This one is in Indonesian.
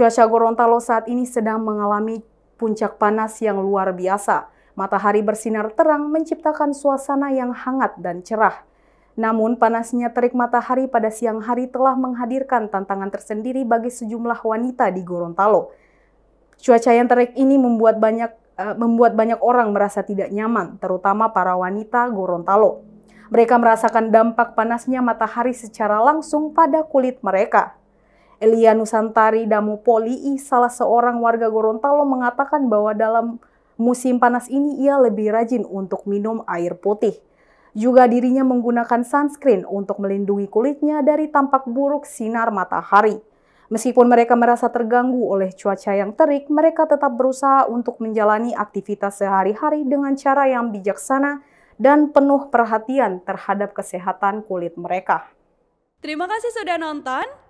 Cuaca Gorontalo saat ini sedang mengalami puncak panas yang luar biasa. Matahari bersinar terang menciptakan suasana yang hangat dan cerah. Namun panasnya terik matahari pada siang hari telah menghadirkan tantangan tersendiri bagi sejumlah wanita di Gorontalo. Cuaca yang terik ini membuat banyak eh, membuat banyak orang merasa tidak nyaman, terutama para wanita Gorontalo. Mereka merasakan dampak panasnya matahari secara langsung pada kulit mereka. Elia Nusantari Damu Polii, salah seorang warga Gorontalo mengatakan bahwa dalam musim panas ini ia lebih rajin untuk minum air putih. Juga dirinya menggunakan sunscreen untuk melindungi kulitnya dari tampak buruk sinar matahari. Meskipun mereka merasa terganggu oleh cuaca yang terik, mereka tetap berusaha untuk menjalani aktivitas sehari-hari dengan cara yang bijaksana dan penuh perhatian terhadap kesehatan kulit mereka. Terima kasih sudah nonton.